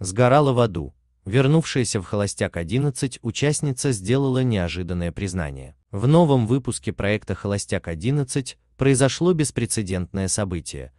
сгорала в аду. Вернувшаяся в «Холостяк 11» участница сделала неожиданное признание. В новом выпуске проекта «Холостяк 11» произошло беспрецедентное событие.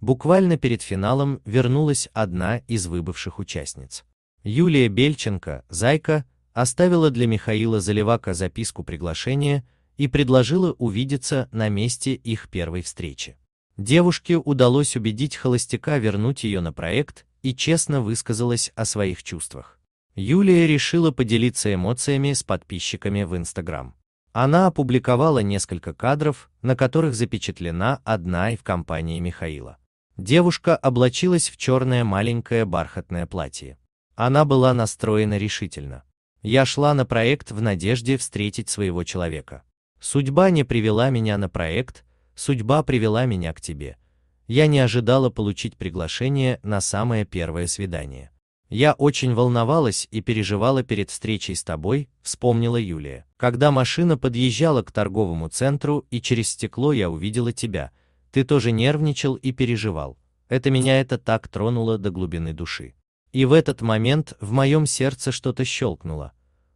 Буквально перед финалом вернулась одна из выбывших участниц. Юлия Бельченко, Зайка, оставила для Михаила Заливака записку приглашения и предложила увидеться на месте их первой встречи. Девушке удалось убедить холостяка вернуть ее на проект и честно высказалась о своих чувствах. Юлия решила поделиться эмоциями с подписчиками в Instagram. Она опубликовала несколько кадров, на которых запечатлена одна и в компании Михаила. Девушка облачилась в черное маленькое бархатное платье. Она была настроена решительно. Я шла на проект в надежде встретить своего человека. Судьба не привела меня на проект, Судьба привела меня к тебе. Я не ожидала получить приглашение на самое первое свидание. Я очень волновалась и переживала перед встречей с тобой, вспомнила Юлия. Когда машина подъезжала к торговому центру и через стекло я увидела тебя, ты тоже нервничал и переживал. Это меня это так тронуло до глубины души. И в этот момент в моем сердце что-то щелкнуло.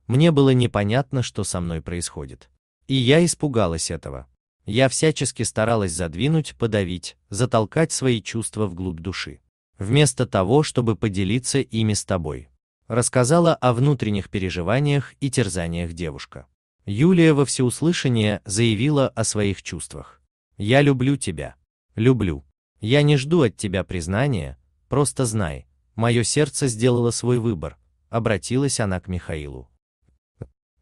Мне было непонятно, что со мной происходит. И я испугалась этого. Я всячески старалась задвинуть, подавить, затолкать свои чувства вглубь души. Вместо того, чтобы поделиться ими с тобой. Рассказала о внутренних переживаниях и терзаниях девушка. Юлия во всеуслышание заявила о своих чувствах. «Я люблю тебя. Люблю. Я не жду от тебя признания, просто знай, мое сердце сделало свой выбор», обратилась она к Михаилу.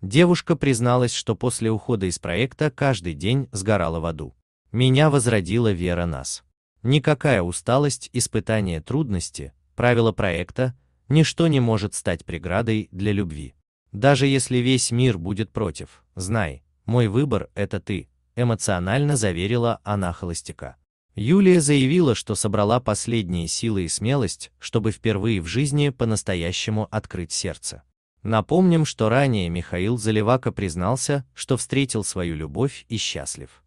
Девушка призналась, что после ухода из проекта каждый день сгорала в аду. Меня возродила вера нас. Никакая усталость, испытание, трудности, правила проекта, ничто не может стать преградой для любви. Даже если весь мир будет против, знай, мой выбор – это ты, эмоционально заверила она холостяка. Юлия заявила, что собрала последние силы и смелость, чтобы впервые в жизни по-настоящему открыть сердце. Напомним, что ранее Михаил Заливака признался, что встретил свою любовь и счастлив.